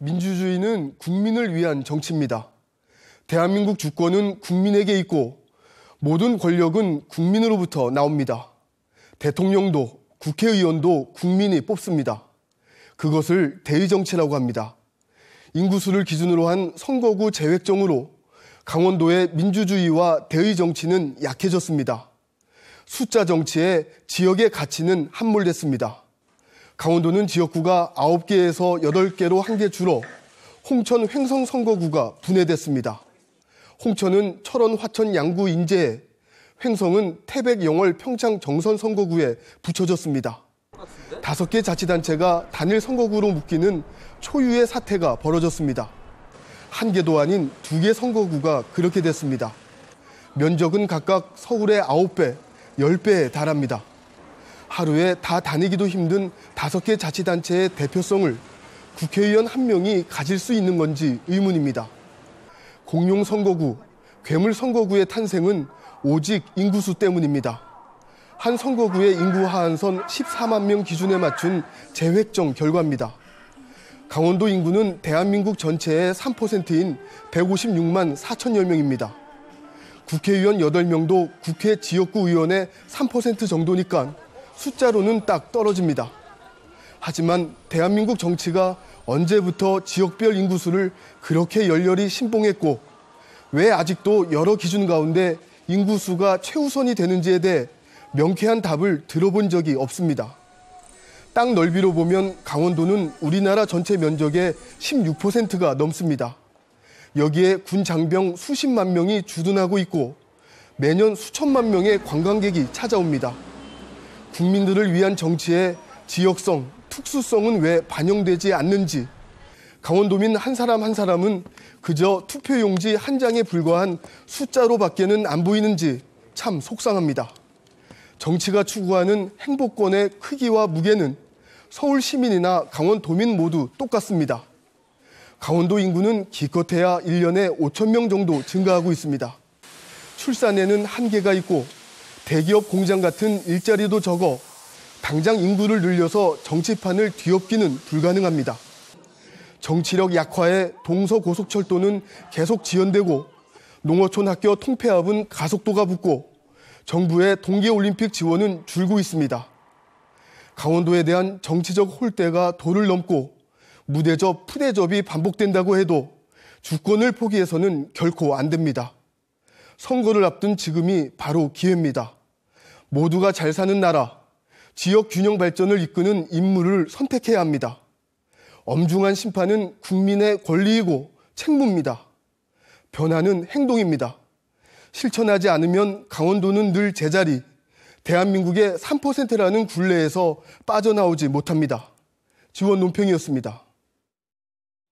민주주의는 국민을 위한 정치입니다. 대한민국 주권은 국민에게 있고 모든 권력은 국민으로부터 나옵니다. 대통령도 국회의원도 국민이 뽑습니다. 그것을 대의정치라고 합니다. 인구수를 기준으로 한 선거구 재획정으로 강원도의 민주주의와 대의정치는 약해졌습니다. 숫자 정치에 지역의 가치는 함몰됐습니다. 강원도는 지역구가 9개에서 8개로 한 개 줄어 홍천 횡성 선거구가 분해됐습니다. 홍천은 철원 화천 양구 인제에 횡성은 태백 영월 평창 정선 선거구에 붙여졌습니다. 다섯 개 자치단체가 단일 선거구로 묶이는 초유의 사태가 벌어졌습니다. 한 개도 아닌 두 개 선거구가 그렇게 됐습니다. 면적은 각각 서울의 9배, 10배에 달합니다. 하루에 다 다니기도 힘든 다섯 개 자치단체의 대표성을 국회의원 한 명이 가질 수 있는 건지 의문입니다. 공룡 선거구, 괴물 선거구의 탄생은 오직 인구수 때문입니다. 한 선거구의 인구 하한선 14만 명 기준에 맞춘 재획정 결과입니다. 강원도 인구는 대한민국 전체의 3%인 156만 4천여 명입니다. 국회의원 8명도 국회 지역구 의원의 3% 정도니까 숫자로는 딱 떨어집니다. 하지만 대한민국 정치가 언제부터 지역별 인구수를 그렇게 열렬히 신봉했고 왜 아직도 여러 기준 가운데 인구수가 최우선이 되는지에 대해 명쾌한 답을 들어본 적이 없습니다. 땅 넓이로 보면 강원도는 우리나라 전체 면적의 16%가 넘습니다. 여기에 군 장병 수십만 명이 주둔하고 있고 매년 수천만 명의 관광객이 찾아옵니다. 국민들을 위한 정치의 지역성, 특수성은 왜 반영되지 않는지 강원도민 한 사람 한 사람은 그저 투표용지 한 장에 불과한 숫자로 밖에는 안 보이는지 참 속상합니다. 정치가 추구하는 행복권의 크기와 무게는 서울 시민이나 강원도민 모두 똑같습니다. 강원도 인구는 기껏해야 1년에 5천 명 정도 증가하고 있습니다. 출산에는 한계가 있고 대기업 공장 같은 일자리도 적어 당장 인구를 늘려서 정치판을 뒤엎기는 불가능합니다. 정치력 약화에 동서고속철도는 계속 지연되고 농어촌 학교 통폐합은 가속도가 붙고 정부의 동계올림픽 지원은 줄고 있습니다. 강원도에 대한 정치적 홀대가 도를 넘고 무대접, 푸대접이 반복된다고 해도 주권을 포기해서는 결코 안 됩니다. 선거를 앞둔 지금이 바로 기회입니다. 모두가 잘 사는 나라, 지역 균형 발전을 이끄는 인물을 선택해야 합니다. 엄중한 심판은 국민의 권리이고 책무입니다. 변화는 행동입니다. 실천하지 않으면 강원도는 늘 제자리, 대한민국의 3%라는 굴레에서 빠져나오지 못합니다. 지원 논평이었습니다.